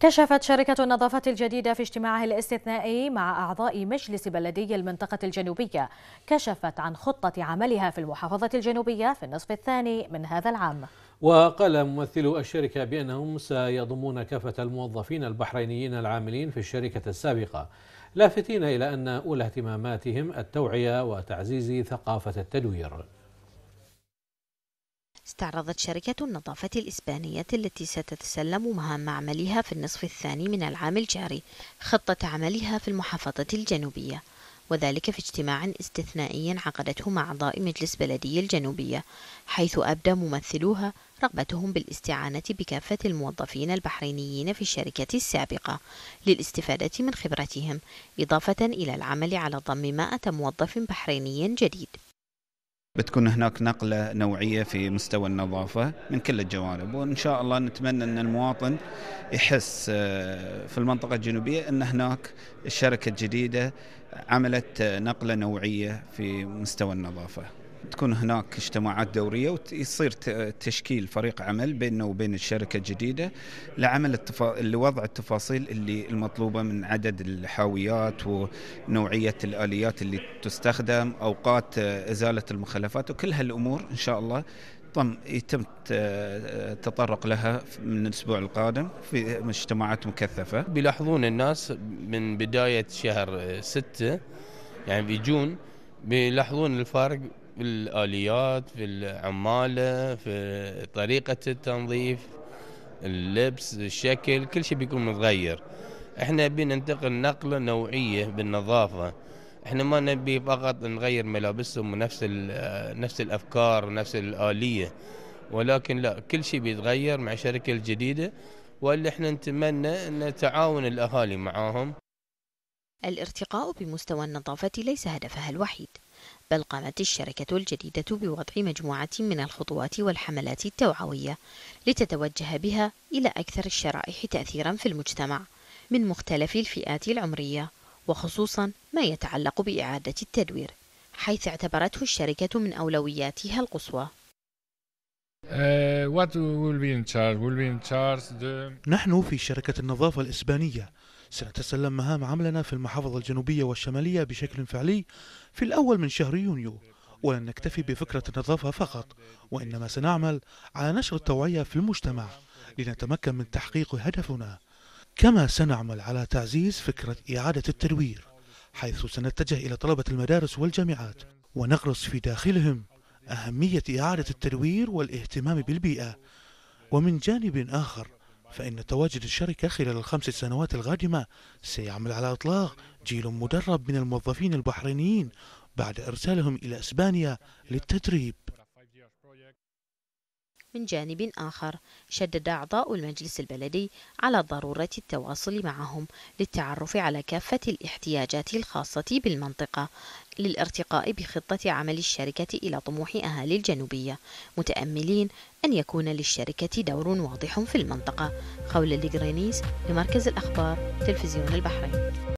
كشفت شركة النظافة الجديدة في اجتماعها الاستثنائي مع أعضاء مجلس بلدي المنطقة الجنوبية كشفت عن خطة عملها في المحافظة الجنوبية في النصف الثاني من هذا العام وقال ممثلو الشركة بأنهم سيضمون كافة الموظفين البحرينيين العاملين في الشركة السابقة لافتين إلى أن أولى اهتماماتهم التوعية وتعزيز ثقافة التدوير استعرضت شركة النظافة الإسبانية التي ستتسلم مهام عملها في النصف الثاني من العام الجاري خطة عملها في المحافظة الجنوبية وذلك في اجتماع استثنائي عقدته مع أعضاء مجلس بلدي الجنوبية حيث أبدى ممثلوها رغبتهم بالاستعانة بكافة الموظفين البحرينيين في الشركة السابقة للاستفادة من خبرتهم إضافة إلى العمل على ضم مائة موظف بحريني جديد بتكون هناك نقلة نوعية في مستوى النظافة من كل الجوانب وإن شاء الله نتمنى أن المواطن يحس آه، في المنطقة الجنوبية أن هناك الشركة الجديدة عملت آه، نقلة نوعية في مستوى النظافة تكون هناك اجتماعات دورية ويصير تشكيل فريق عمل بيننا وبين الشركة الجديدة لعمل التفا... لوضع التفاصيل اللي المطلوبة من عدد الحاويات ونوعية الآليات اللي تستخدم أوقات آه، إزالة المخلفات وكل هالأمور إن شاء الله طم يتم التطرق آه، آه، لها من الاسبوع القادم في اجتماعات مكثفه. بيلاحظون الناس من بدايه شهر ستة يعني بيجون بيلاحظون الفارق في الآليات في العمالة في طريقة التنظيف اللبس الشكل كل شيء بيكون متغير احنا بننتقل نقلة نوعية بالنظافة احنا ما نبي فقط نغير ملابسهم ونفس نفس الافكار ونفس الآلية ولكن لا كل شيء بيتغير مع الشركة الجديدة واللي احنا نتمنى ان تعاون الاهالي معاهم الارتقاء بمستوى النظافة ليس هدفها الوحيد بل قامت الشركة الجديدة بوضع مجموعة من الخطوات والحملات التوعوية لتتوجه بها إلى أكثر الشرائح تأثيرا في المجتمع من مختلف الفئات العمرية وخصوصا ما يتعلق بإعادة التدوير حيث اعتبرته الشركة من أولوياتها القصوى uh, نحن في شركة النظافة الإسبانية سنتسلم مهام عملنا في المحافظة الجنوبية والشمالية بشكل فعلي في الأول من شهر يونيو ولن نكتفي بفكرة النظافة فقط وإنما سنعمل على نشر التوعية في المجتمع لنتمكن من تحقيق هدفنا كما سنعمل على تعزيز فكرة إعادة التدوير حيث سنتجه إلى طلبة المدارس والجامعات ونغرس في داخلهم أهمية إعادة التدوير والاهتمام بالبيئة ومن جانب آخر فإن تواجد الشركة خلال الخمس سنوات القادمة سيعمل على إطلاق جيل مدرب من الموظفين البحرينيين بعد إرسالهم إلى إسبانيا للتدريب من جانب آخر شدد أعضاء المجلس البلدي على ضرورة التواصل معهم للتعرف على كافة الاحتياجات الخاصة بالمنطقة للارتقاء بخطة عمل الشركة إلى طموح أهالي الجنوبية متأملين أن يكون للشركة دور واضح في المنطقة خول لجرينيس لمركز الأخبار تلفزيون البحرين